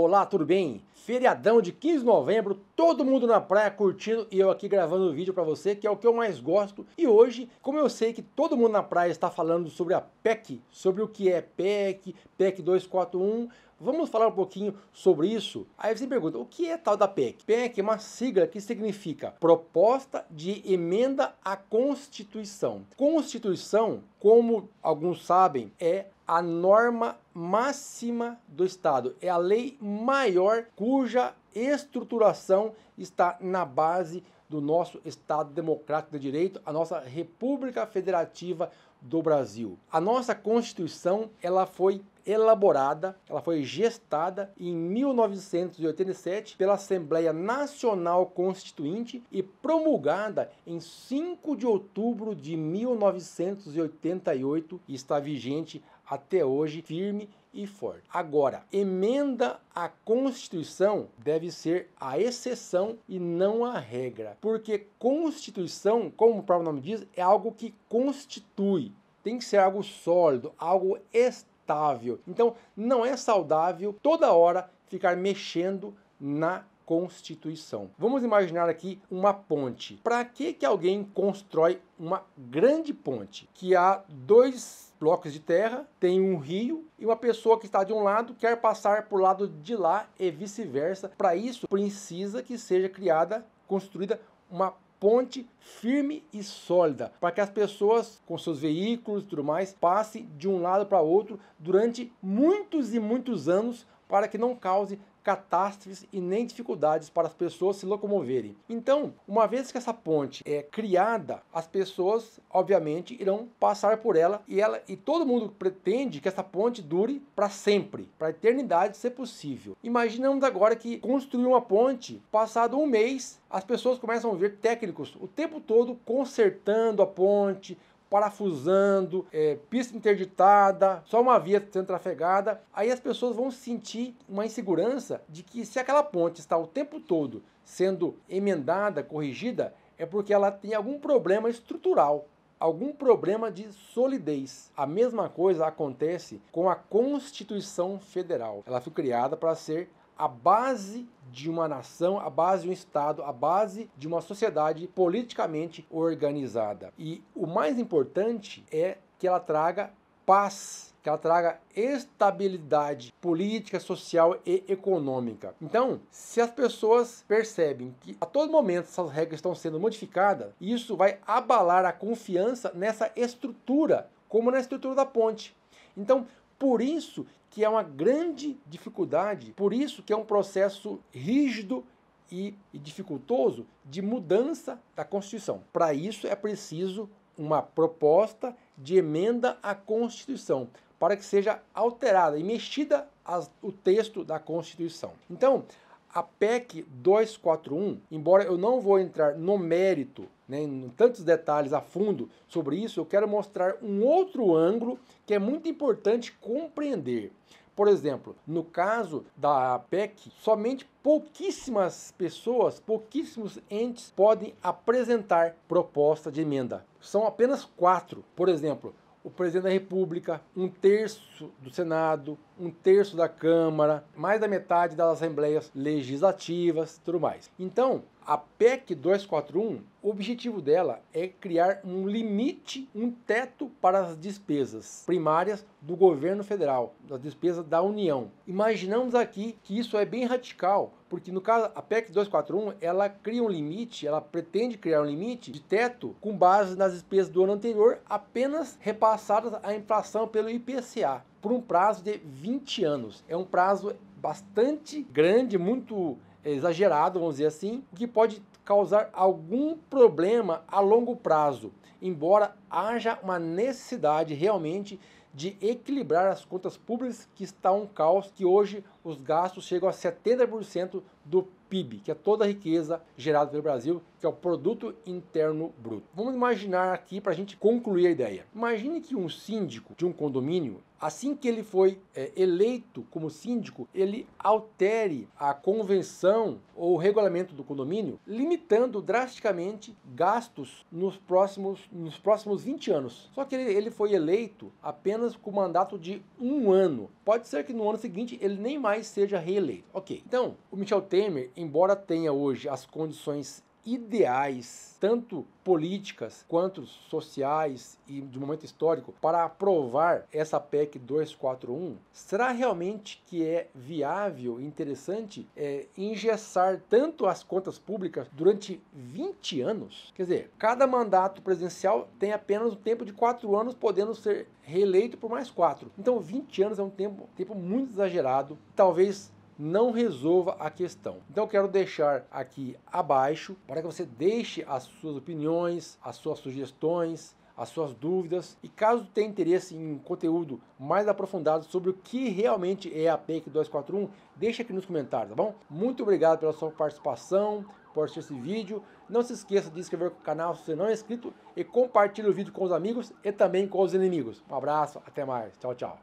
Olá, tudo bem? Feriadão de 15 de novembro, todo mundo na praia curtindo e eu aqui gravando o vídeo para você, que é o que eu mais gosto. E hoje, como eu sei que todo mundo na praia está falando sobre a PEC, sobre o que é PEC, PEC 241, Vamos falar um pouquinho sobre isso? Aí você pergunta, o que é tal da PEC? PEC é uma sigla que significa Proposta de Emenda à Constituição. Constituição, como alguns sabem, é a norma máxima do Estado, é a lei maior cuja estruturação está na base do nosso Estado Democrático de Direito, a nossa República Federativa do Brasil. A nossa Constituição, ela foi elaborada, ela foi gestada em 1987 pela Assembleia Nacional Constituinte e promulgada em 5 de outubro de 1988 e está vigente até hoje firme e forte. Agora, emenda à Constituição deve ser a exceção e não a regra, porque Constituição, como o próprio nome diz, é algo que constitui. Tem que ser algo sólido, algo estável então, não é saudável toda hora ficar mexendo na Constituição. Vamos imaginar aqui uma ponte. Para que, que alguém constrói uma grande ponte? Que há dois blocos de terra, tem um rio e uma pessoa que está de um lado quer passar para o lado de lá e vice-versa. Para isso, precisa que seja criada, construída uma ponte firme e sólida para que as pessoas com seus veículos e tudo mais passem de um lado para outro durante muitos e muitos anos para que não cause catástrofes e nem dificuldades para as pessoas se locomoverem. Então, uma vez que essa ponte é criada, as pessoas, obviamente, irão passar por ela e ela e todo mundo pretende que essa ponte dure para sempre, para a eternidade, se é possível. Imaginamos agora que construir uma ponte, passado um mês, as pessoas começam a ver técnicos o tempo todo consertando a ponte, parafusando, é, pista interditada, só uma via sendo trafegada. Aí as pessoas vão sentir uma insegurança de que se aquela ponte está o tempo todo sendo emendada, corrigida, é porque ela tem algum problema estrutural algum problema de solidez. A mesma coisa acontece com a Constituição Federal. Ela foi criada para ser a base de uma nação, a base de um Estado, a base de uma sociedade politicamente organizada. E o mais importante é que ela traga paz, que ela traga estabilidade política, social e econômica. Então, se as pessoas percebem que a todo momento essas regras estão sendo modificadas, isso vai abalar a confiança nessa estrutura, como na estrutura da ponte. Então, por isso que é uma grande dificuldade, por isso que é um processo rígido e, dificultoso de mudança da Constituição. Para isso é preciso uma proposta de emenda à Constituição, para que seja alterada e mexida as, o texto da Constituição. Então, a PEC 241, embora eu não vou entrar no mérito né, em tantos detalhes a fundo sobre isso, eu quero mostrar um outro ângulo que é muito importante compreender. Por exemplo, no caso da PEC, somente pouquíssimas pessoas, pouquíssimos entes podem apresentar proposta de emenda. São apenas quatro. Por exemplo, o presidente da República, um terço do Senado, um terço da Câmara, mais da metade das assembleias legislativas, tudo mais. Então, a PEC 241, o objetivo dela é criar um limite, um teto para as despesas primárias do governo federal, das despesas da União. Imaginamos aqui que isso é bem radical, porque no caso, a PEC 241, ela cria um limite, ela pretende criar um limite de teto com base nas despesas do ano anterior, apenas repassadas à inflação pelo IPCA, por um prazo de 20 anos. É um prazo bastante grande, muito eh, exagerado, vamos dizer assim, que pode causar algum problema a longo prazo, embora haja uma necessidade realmente de de equilibrar as contas públicas, que está um caos, que hoje os gastos chegam a 70% do PIB, que é toda a riqueza gerada pelo Brasil que é o Produto Interno Bruto. Vamos imaginar aqui para a gente concluir a ideia. Imagine que um síndico de um condomínio assim que ele foi é, eleito como síndico, ele altere a convenção ou regulamento do condomínio, limitando drasticamente gastos nos próximos, nos próximos 20 anos. Só que ele, ele foi eleito apenas com mandato de um ano. Pode ser que no ano seguinte ele nem mais seja reeleito. Ok, então o Michel Temer, embora tenha hoje as condições ideais, tanto políticas quanto sociais e de momento histórico, para aprovar essa PEC 241? Será realmente que é viável e interessante é, engessar tanto as contas públicas durante 20 anos? Quer dizer, cada mandato presidencial tem apenas o um tempo de 4 anos, podendo ser reeleito por mais 4. Então, 20 anos é um tempo, tempo muito exagerado. Talvez não resolva a questão. Então eu quero deixar aqui abaixo para que você deixe as suas opiniões, as suas sugestões, as suas dúvidas e caso tenha interesse em conteúdo mais aprofundado sobre o que realmente é a PEC 241, deixa aqui nos comentários, tá bom? Muito obrigado pela sua participação, por assistir esse vídeo. Não se esqueça de inscrever no canal se você não é inscrito e compartilhe o vídeo com os amigos e também com os inimigos. Um abraço, até mais. Tchau, tchau.